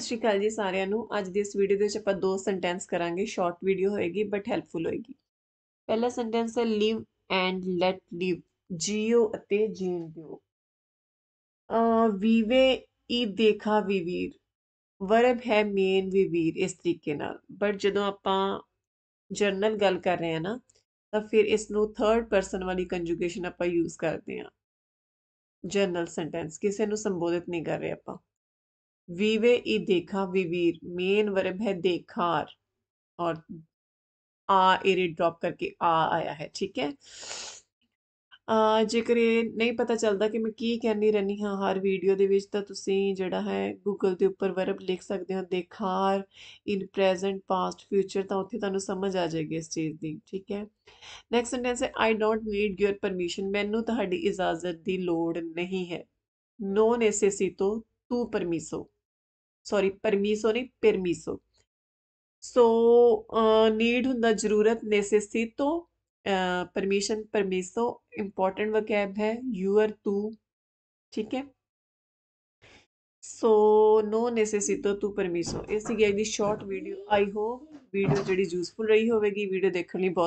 ਸਤਿ ਸ਼੍ਰੀ ਅਕਾਲ ਜੀ ਸਾਰਿਆਂ ਨੂੰ ਅੱਜ ਦੀ ਇਸ ਵੀਡੀਓ ਦੇ ਵਿੱਚ ਆਪਾਂ ਦੋ ਸੈਂਟੈਂਸ ਕਰਾਂਗੇ ਸ਼ਾਰਟ ਵੀਡੀਓ ਹੋਏਗੀ ਬਟ ਹੈਲਪਫੁਲ ਹੋਏਗੀ ਪਹਿਲਾ ਸੈਂਟੈਂਸ ਹੈ ਲਿਵ ਐਂਡ ਲੈਟ ਲਿਵ ਜੀਓ ਅਤੇ ਜੀਣ ਦਿਓ ਵੀਵੇ ਈ ਦੇਖਾ ਵੀਵੀਰ ਵਰਬ ਹੈ ਮੇਨ ਵੀਵੀਰ ਇਸ ਤਰੀਕੇ ਨਾਲ ਬਟ ਜਦੋਂ ਆਪਾਂ ਜਰਨਲ ਗੱਲ ਕਰ ਰਹੇ ਹਾਂ ਨਾ ਤਾਂ ਫਿਰ ਇਸ ਨੂੰ ਥਰਡ ਪਰਸਨ ਵਾਲੀ ਕੰਜੂਗੇਸ਼ਨ ਆਪਾਂ ਯੂਜ਼ ਕਰਦੇ ਹਾਂ ਜਰਨਲ ਸੈਂਟੈਂਸ ਕਿਸੇ ਨੂੰ ਸੰਬੋਧਿਤ ਨਹੀਂ ਕਰ ਰਹੇ ਆਪਾਂ vive y e deja vivir main verb है देखार और आ एरिड ड्रॉप करके आ आया है ਠੀਕ ਹੈ ਜੇਕਰ ਇਹ ਨਹੀਂ ਪਤਾ ਚੱਲਦਾ ਕਿ ਮੈਂ ਕੀ ਕਹਿੰਦੀ ਰਹਿਣੀ ਹਾਂ ਹਰ ਵੀਡੀਓ ਦੇ ਵਿੱਚ ਤਾਂ ਤੁਸੀਂ ਜਿਹੜਾ ਹੈ ਗੂਗਲ ਦੇ ਉੱਪਰ ਵਰਬ ਲਿਖ ਸਕਦੇ ਹੋ ਦੇਖਾਰ ਇਨ ਪ੍ਰੈਜ਼ੈਂਟ ਪਾਸਟ ਫਿਊਚਰ ਤਾਂ ਉੱਥੇ ਤੁਹਾਨੂੰ ਸਮਝ ਆ ਜਾਏਗੀ ਇਸ ਚੀਜ਼ ਦੀ ਠੀਕ ਹੈ ਨੈਕਸਟ ਸੈਂਟੈਂਸ ਹੈ I don't need your permission ਮੈਨੂੰ ਤੁਹਾਡੀ ਇਜਾਜ਼ਤ ਦੀ ਲੋੜ ਨਹੀਂ ਹੈ ਨੋ ਤੋਂ ਤੂੰ ਪਰਮਿਸੋ ਸੌਰੀ ਪਰਮਿਸੋ ਨਹੀਂ ਪਰਮਿਸੋ ਸੋ ਨੀਡ ਹੁੰਦਾ ਜ਼ਰੂਰਤ ਨੈਸੈਸਿਟੋ ਪਰਮਿਸ਼ਨ ਪਰਮਿਸੋ ਇੰਪੋਰਟੈਂਟ ਵਕੈਬ ਹੈ ਯੂ ਆਰ ਟੂ ਠੀਕ ਹੈ ਸੋ ਨੋ ਨੈਸੈਸਿਟੋ ਟੂ ਪਰਮਿਸੋ ਇਸ ਸੀਗੀ ਅੱਜ ਦੀ short video I hope video ਜਿਹੜੀ ਯੂਸਫੁਲ ਰਹੀ ਹੋਵੇਗੀ ਵੀਡੀਓ ਦੇਖਣ ਲਈ ਬਹੁਤ